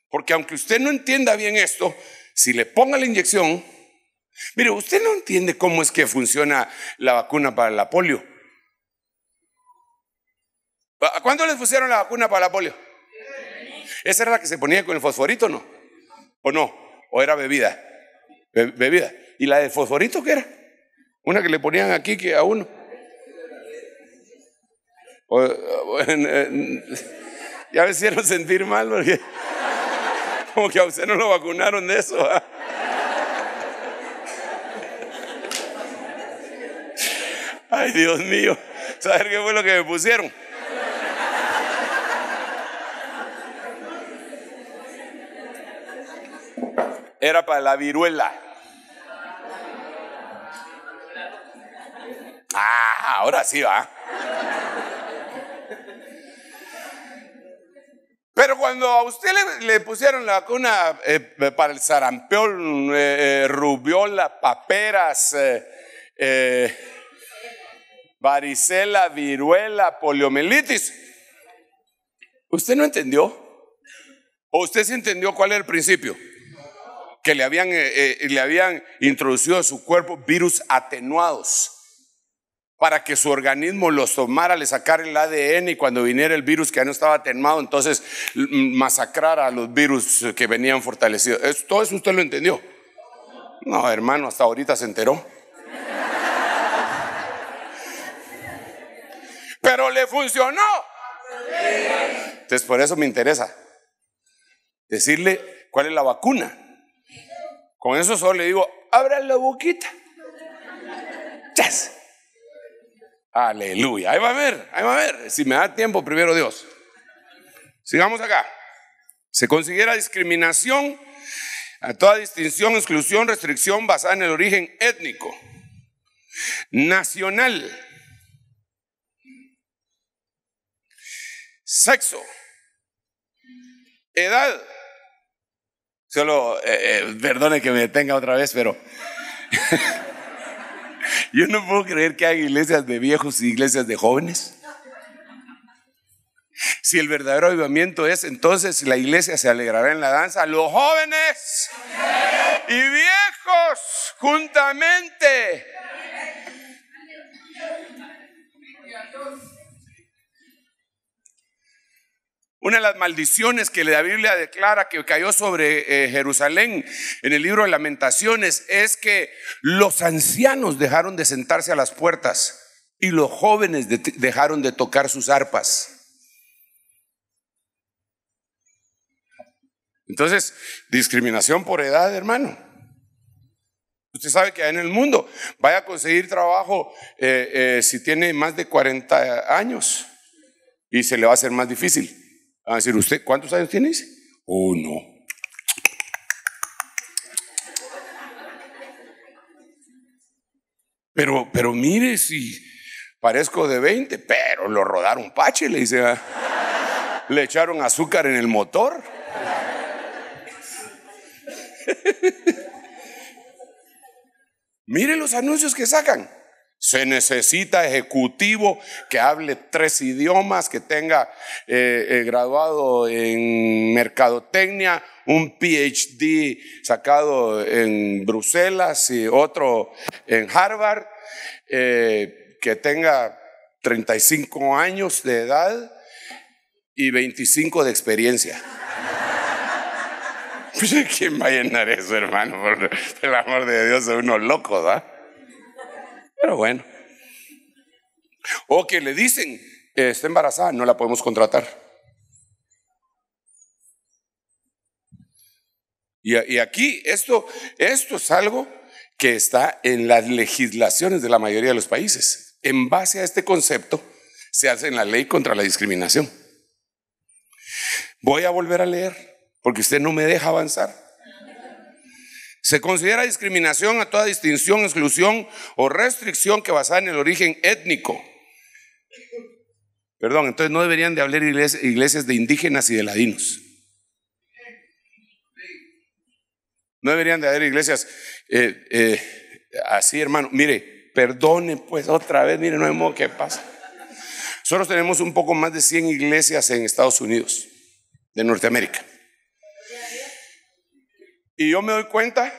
Porque aunque usted no entienda bien esto, si le ponga la inyección, mire, usted no entiende cómo es que funciona la vacuna para la polio. ¿Cuándo les pusieron la vacuna para la polio? Esa era la que se ponía con el fosforito, ¿no? ¿O no? ¿O era bebida? bebida. ¿Y la de fosforito qué era? Una que le ponían aquí que a uno. ya me hicieron sentir mal porque <laughs> como que a usted no lo vacunaron de eso. Ay, Dios mío. ¿Saber qué fue lo que me pusieron? era para la viruela. Ah, ahora sí va. Pero cuando a usted le, pusieron la vacuna eh, eh, para el sarampión, eh, rubiola, paperas, varicela, viruela, poliomielitis, ¿usted no entendió? ¿O usted sí entendió cuál era el principio? que le habían, eh, eh, le habían introducido a su cuerpo virus atenuados para que su organismo los tomara, le sacara el ADN y cuando viniera el virus que ya no estaba atenuado, entonces masacrara a los virus que venían fortalecidos. ¿Todo eso usted lo entendió? No, hermano, hasta ahorita se enteró. Pero le funcionó. Entonces por eso me interesa decirle cuál es la vacuna con eso solo le digo, abra la boquita. Aleluya. Ahí va a ver, ahí va a ver. Si me da tiempo, primero Dios. Sigamos acá. Se considera discriminación a toda distinción, exclusión, restricción basada en el origen étnico, nacional, sexo, edad, Solo, eh, eh, perdone que me detenga otra vez, pero <laughs> yo no puedo creer que hay iglesias de viejos y iglesias de jóvenes. Si el verdadero avivamiento es, entonces la iglesia se alegrará en la danza. Los jóvenes y viejos juntamente Una de las maldiciones que la Biblia declara que cayó sobre eh, Jerusalén en el libro de lamentaciones es que los ancianos dejaron de sentarse a las puertas y los jóvenes dejaron de tocar sus arpas. Entonces, discriminación por edad, hermano. Usted sabe que en el mundo vaya a conseguir trabajo eh, eh, si tiene más de 40 años y se le va a hacer más difícil a decir, ¿usted cuántos años tienes? Uno. Pero, pero mire, si parezco de 20, pero lo rodaron pache, le dice, ah. le echaron azúcar en el motor. <laughs> mire los anuncios que sacan. Se necesita ejecutivo que hable tres idiomas, que tenga eh, eh, graduado en mercadotecnia, un PhD sacado en Bruselas y otro en Harvard, eh, que tenga 35 años de edad y 25 de experiencia. <laughs> Pues, ¿Quién va a llenar eso, hermano? Por el amor de Dios, son unos locos, ¿verdad? ¿ah? Pero bueno. O que le dicen, está embarazada, no la podemos contratar. Y, aquí esto, esto es algo que está en las legislaciones de la mayoría de los países. En base a este concepto se hace en la ley contra la discriminación. Voy a volver a leer porque usted no me deja avanzar. Se considera discriminación a toda distinción, exclusión o restricción que basada en el origen étnico. Perdón, entonces no deberían de hablar iglesias, de indígenas y de ladinos. No deberían de haber iglesias eh, eh, así, hermano. Mire, perdone pues otra vez, mire, no hay modo que pasa. Nosotros tenemos un poco más de 100 iglesias en Estados Unidos, de Norteamérica. Y yo me doy cuenta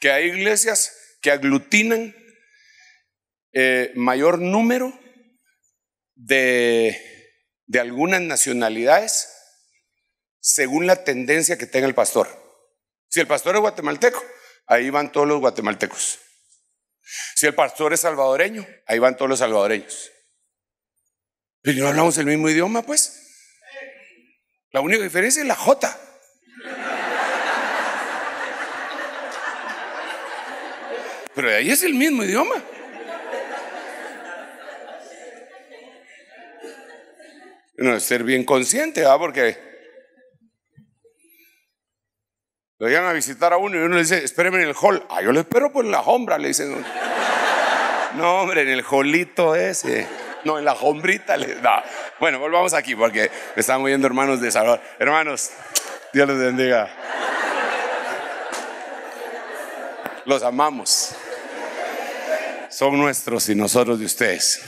que hay iglesias que aglutinan eh, mayor número de, de algunas nacionalidades según la tendencia que tenga el pastor. Si el pastor es guatemalteco, ahí van todos los guatemaltecos. Si el pastor es salvadoreño, ahí van todos los salvadoreños. Pero no hablamos el mismo idioma, pues. La única diferencia es la J. Pero ahí es el mismo idioma. No, ser bien consciente, ¿verdad? ¿ah? Porque lo llegan a visitar a uno y uno le dice, espéreme en el hall. Ah, yo lo espero por la hombra, le dicen. No, hombre, en el holito ese. No, en la hombrita. Le... da Bueno, volvamos aquí porque me están oyendo hermanos de Salvador. Hermanos, Dios los bendiga. Los amamos son nuestros y nosotros de ustedes.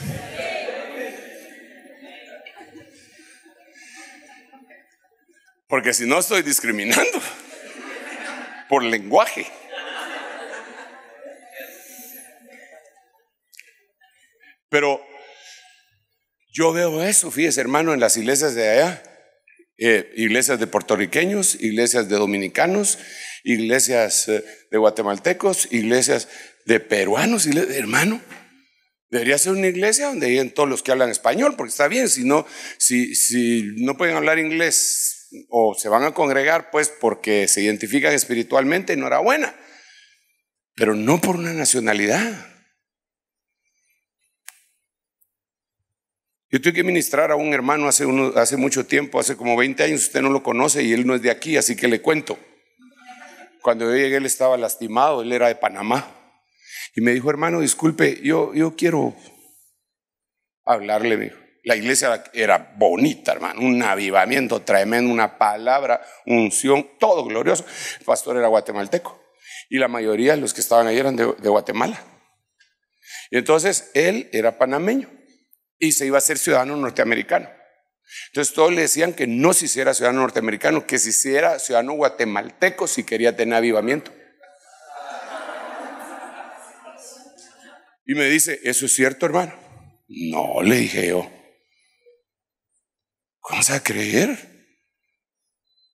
Porque si no estoy discriminando por lenguaje. Pero yo veo eso, fíjese hermano, en las iglesias de allá. Eh, iglesias de puertorriqueños, iglesias de dominicanos, iglesias eh, de guatemaltecos, iglesias de peruanos, hermano. Debería ser una iglesia donde lleguen todos los que hablan español, porque está bien, si no, si, si no pueden hablar inglés o se van a congregar, pues porque se identifican espiritualmente, enhorabuena, pero no por una nacionalidad. Yo tuve que ministrar a un hermano hace, hace mucho tiempo, hace como 20 años, usted no lo conoce y él no es de aquí, así que le cuento. Cuando yo llegué él estaba lastimado, él era de Panamá. Y me dijo, hermano, disculpe, yo, yo quiero hablarle, La iglesia era bonita, hermano, un avivamiento tremendo, una palabra, unción, todo glorioso. El pastor era guatemalteco y la mayoría de los que estaban ahí eran de, de Guatemala. Y entonces él era panameño y se iba a ser ciudadano norteamericano. Entonces todos le decían que no se hiciera ciudadano norteamericano, que se hiciera ciudadano guatemalteco si quería tener avivamiento. Y me dice, ¿eso es cierto, hermano? No, le dije yo. ¿Cómo se va a creer?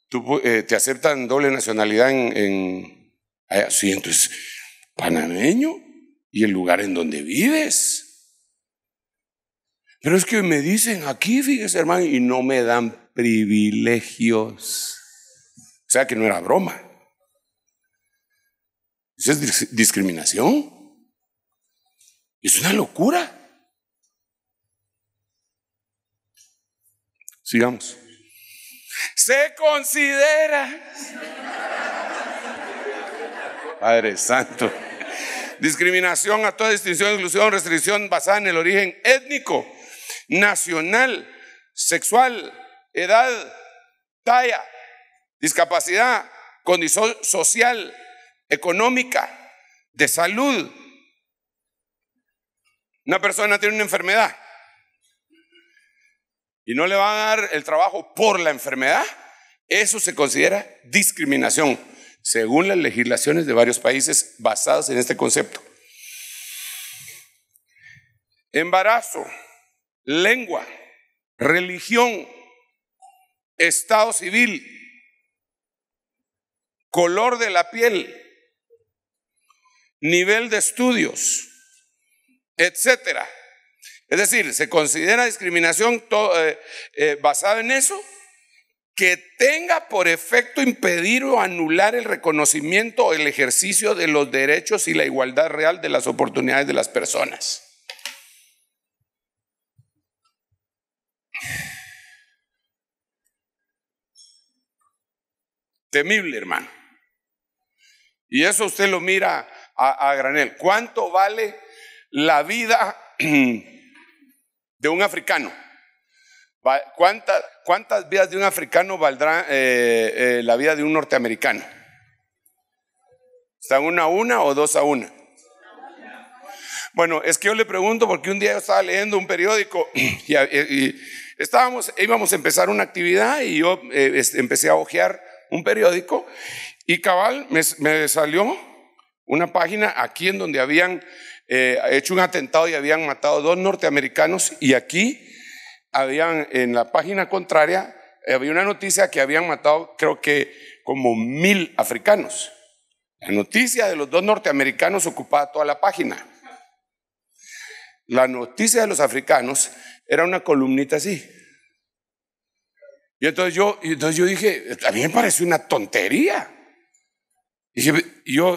¿Tú, eh, ¿Te aceptan doble nacionalidad en, en Sí, entonces, panameño y el lugar en donde vives. Pero es que me dicen aquí, fíjese hermano, y no me dan privilegios. O sea que no era broma. Eso es discriminación. Es una locura. Sigamos. Se considera. Padre Santo. Discriminación a toda distinción, inclusión, restricción basada en el origen étnico nacional, sexual, edad, talla, discapacidad, condición social, económica, de salud. Una persona tiene una enfermedad y no le va a dar el trabajo por la enfermedad, eso se considera discriminación, según las legislaciones de varios países basadas en este concepto. Embarazo, lengua, religión, estado civil, color de la piel, nivel de estudios, etcétera. Es decir, se considera discriminación eh, eh, basada en eso que tenga por efecto impedir o anular el reconocimiento o el ejercicio de los derechos y la igualdad real de las oportunidades de las personas. Temible, hermano. Y eso usted lo mira a, granel. ¿Cuánto vale la vida de un africano? ¿Cuántas, cuántas vidas de un africano valdrá eh, eh, la vida de un norteamericano? ¿Están una a una o dos a una? Bueno, es que yo le pregunto porque un día yo estaba leyendo un periódico <clears throat> y, estábamos, íbamos a empezar una actividad y yo eh, este, empecé a ojear un periódico, y cabal me, salió una página aquí en donde habían eh, hecho un atentado y habían matado dos norteamericanos y aquí habían en la página contraria había una noticia que habían matado creo que como mil africanos. La noticia de los dos norteamericanos ocupaba toda la página. La noticia de los africanos era una columnita así. Y entonces yo, entonces yo dije, a mí me parece una tontería. Y yo,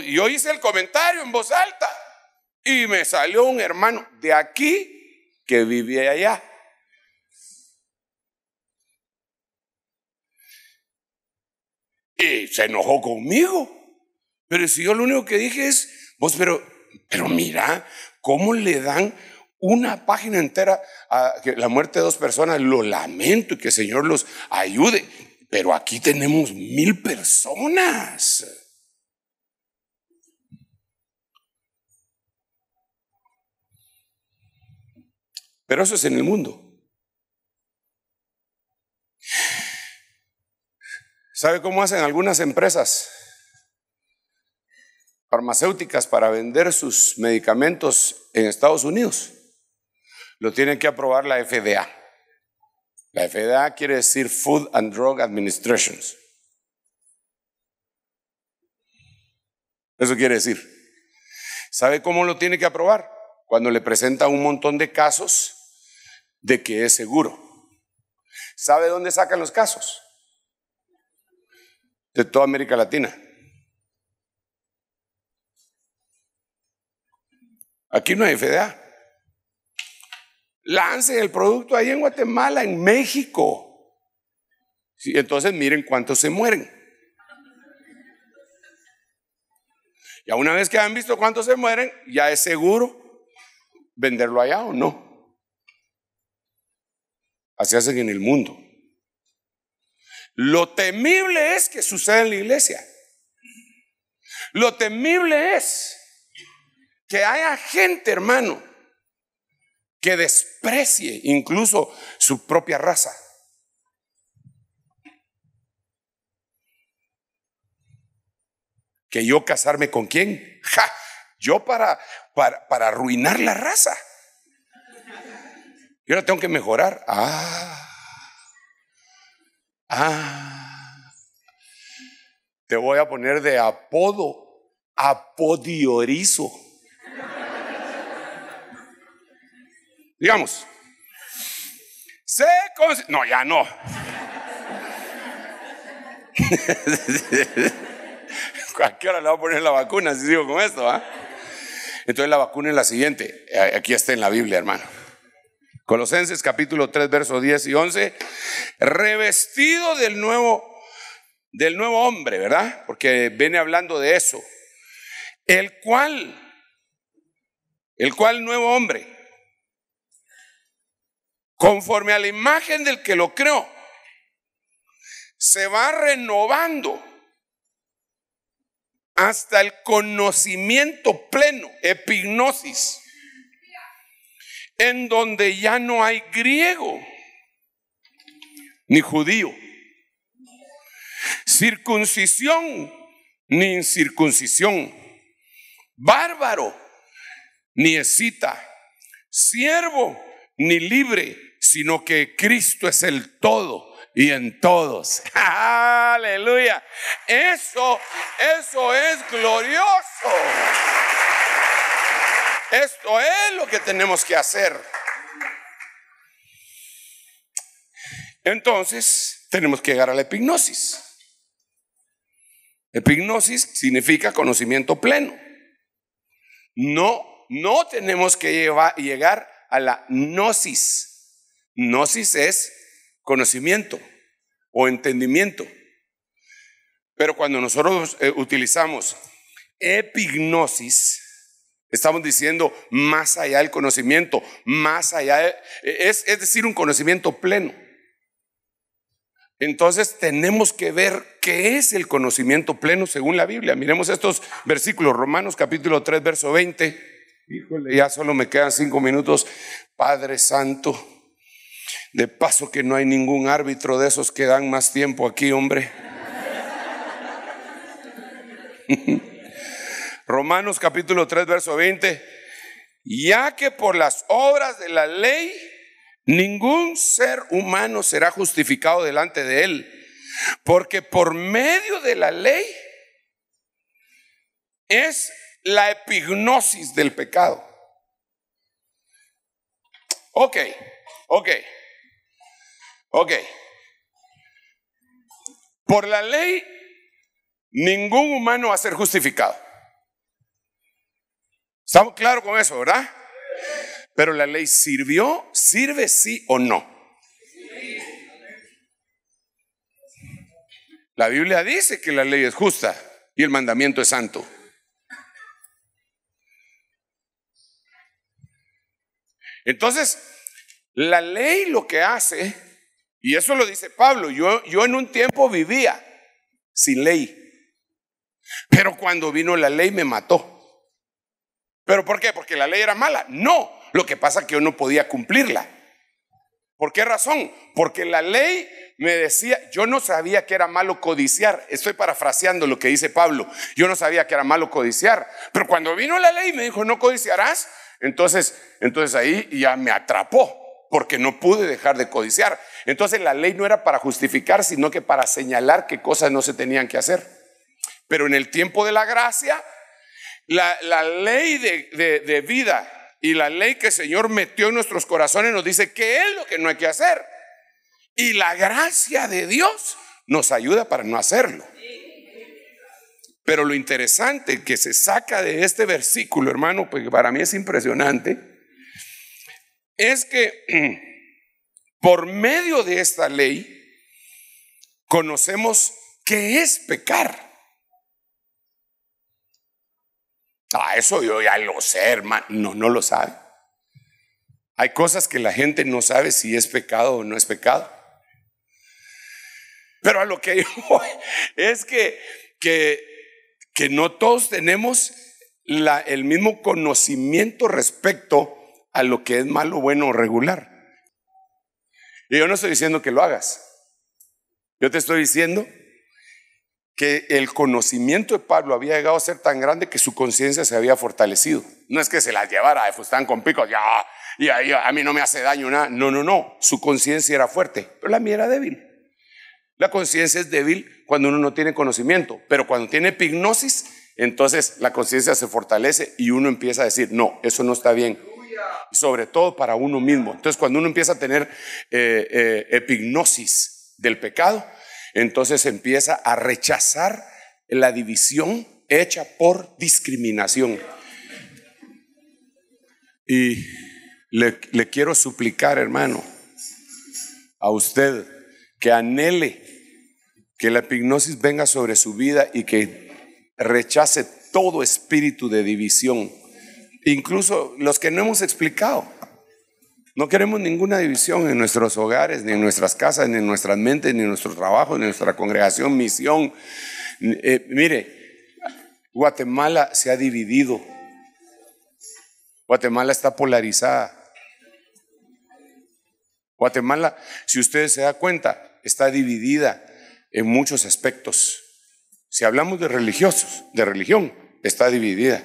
yo hice el comentario en voz alta y me salió un hermano de aquí que vivía allá. Y se enojó conmigo. Pero si yo lo único que dije es, vos, pero, pero mira, ¿cómo le dan una página entera, a la muerte de dos personas, lo lamento y que el Señor los ayude. Pero aquí tenemos mil personas. Pero eso es en el mundo. ¿Sabe cómo hacen algunas empresas farmacéuticas para vender sus medicamentos en Estados Unidos? lo tiene que aprobar la FDA. La FDA quiere decir Food and Drug Administrations. Eso quiere decir. ¿Sabe cómo lo tiene que aprobar? Cuando le presenta un montón de casos de que es seguro. ¿Sabe dónde sacan los casos? De toda América Latina. Aquí no hay FDA lancen el producto ahí en Guatemala, en México. Y entonces miren cuántos se mueren. Ya una vez que han visto cuántos se mueren, ya es seguro venderlo allá o no. Así hacen en el mundo. Lo temible es que suceda en la iglesia. Lo temible es que haya gente, hermano, que desprecie incluso su propia raza. ¿Que yo casarme con quién? ¡Ja! Yo para, para, para arruinar la raza. Yo la tengo que mejorar. Ah. Ah. Te voy a poner de apodo, apodiorizo. Digamos, se No, ya no. Cualquier <laughs> hora le voy a poner la vacuna si sigo con esto. Ah? Entonces la vacuna es la siguiente. Aquí está en la Biblia, hermano. Colosenses capítulo 3, versos 10 y 11. Revestido del nuevo, del nuevo hombre, ¿verdad? Porque viene hablando de eso. El cual, el cual nuevo hombre conforme a la imagen del que lo creó. Se va renovando hasta el conocimiento pleno, epignosis, en donde ya no hay griego ni judío, circuncisión ni incircuncisión, bárbaro ni escita, siervo ni libre, sino que Cristo es el todo y en todos. <laughs> Aleluya. Eso, eso es glorioso. Esto es lo que tenemos que hacer. Entonces, tenemos que llegar a la epignosis. Epignosis significa conocimiento pleno. No, no tenemos que llegar a la gnosis. Gnosis es conocimiento o entendimiento. Pero cuando nosotros eh, utilizamos epignosis, estamos diciendo más allá del conocimiento, más allá, e, es, es decir, un conocimiento pleno. Entonces tenemos que ver qué es el conocimiento pleno según la Biblia. Miremos estos versículos, Romanos capítulo 3, verso 20. Híjole, ya solo me quedan cinco minutos. Padre Santo, de paso que no hay ningún árbitro de esos que dan más tiempo aquí, hombre. <laughs> Romanos capítulo 3, verso 20. Ya que por las obras de la ley ningún ser humano será justificado delante de él, porque por medio de la ley es la epignosis del pecado. Ok, ok, ok. Por la ley, ningún humano va a ser justificado. ¿Estamos claros con eso, verdad? Pero la ley sirvió, sirve sí o no. La Biblia dice que la ley es justa y el mandamiento es santo. Entonces, la ley lo que hace, y eso lo dice Pablo, yo, yo en un tiempo vivía sin ley, pero cuando vino la ley me mató. ¿Pero por qué? ¿Porque la ley era mala? No, lo que pasa es que yo no podía cumplirla. ¿Por qué razón? Porque la ley me decía, yo no sabía que era malo codiciar. Estoy parafraseando lo que dice Pablo. Yo no sabía que era malo codiciar. Pero cuando vino la ley me dijo, no codiciarás. Entonces, entonces ahí ya me atrapó porque no pude dejar de codiciar. Entonces la ley no era para justificar, sino que para señalar qué cosas no se tenían que hacer. Pero en el tiempo de la gracia, la, ley de, de vida y la ley que el Señor metió en nuestros corazones nos dice qué es lo que no hay que hacer. Y la gracia de Dios nos ayuda para no hacerlo. Pero lo interesante que se saca de este versículo, hermano, porque para mí es impresionante, es que <clears throat> por medio de esta ley conocemos qué es pecar. Ah, eso yo ya lo sé, hermano. No, no lo sabe. Hay cosas que la gente no sabe si es pecado o no es pecado. Pero a lo que <laughs> yo voy es que, que que no todos tenemos el mismo conocimiento respecto a lo que es malo, bueno o regular. Y yo no estoy diciendo que lo hagas. Yo te estoy diciendo que el conocimiento de Pablo había llegado a ser tan grande que su conciencia se había fortalecido. No es que se la llevara, Fustán pues, con picos, ya, y a mí no me hace daño nada. No, no, no. Su conciencia era fuerte, pero la mía era débil. La conciencia es débil cuando uno no tiene conocimiento, pero cuando tiene epignosis, entonces la conciencia se fortalece y uno empieza a decir, no, eso no está bien. Sobre todo para uno mismo. Entonces cuando uno empieza a tener epignosis eh, eh, del pecado, entonces empieza a rechazar la división hecha por discriminación. Y le, le quiero suplicar, hermano, a usted que anhele que la hipnosis venga sobre su vida y que rechace todo espíritu de división, incluso los que no hemos explicado. No queremos ninguna división en nuestros hogares, ni en nuestras casas, ni en nuestras mentes, ni en nuestro trabajo, ni en nuestra congregación, misión. Eh, mire, Guatemala se ha dividido. Guatemala está polarizada. Guatemala, si ustedes se da cuenta, está dividida en muchos aspectos. Si hablamos de religiosos, de religión, está dividida,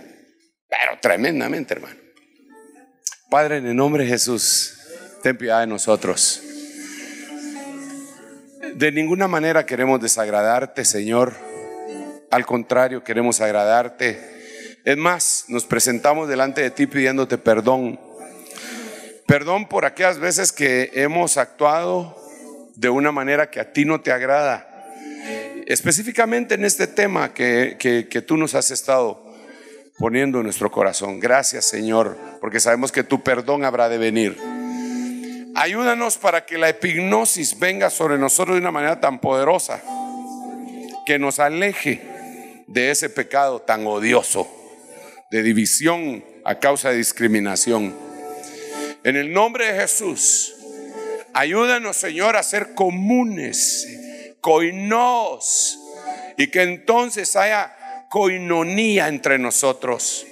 pero tremendamente, hermano. Padre, en el nombre de Jesús, ten piedad de nosotros. De ninguna manera queremos desagradarte, Señor. Al contrario, queremos agradarte. Es más, nos presentamos delante de ti pidiéndote perdón. Perdón por aquellas veces que hemos actuado de una manera que a ti no te agrada. Específicamente en este tema que, tú nos has estado poniendo en nuestro corazón. Gracias Señor, porque sabemos que tu perdón habrá de venir. Ayúdanos para que la epignosis venga sobre nosotros de una manera tan poderosa que nos aleje de ese pecado tan odioso, de división a causa de discriminación. En el nombre de Jesús, Ayúdanos, Señor, a ser comunes, coinos, y que entonces haya coinonía entre nosotros.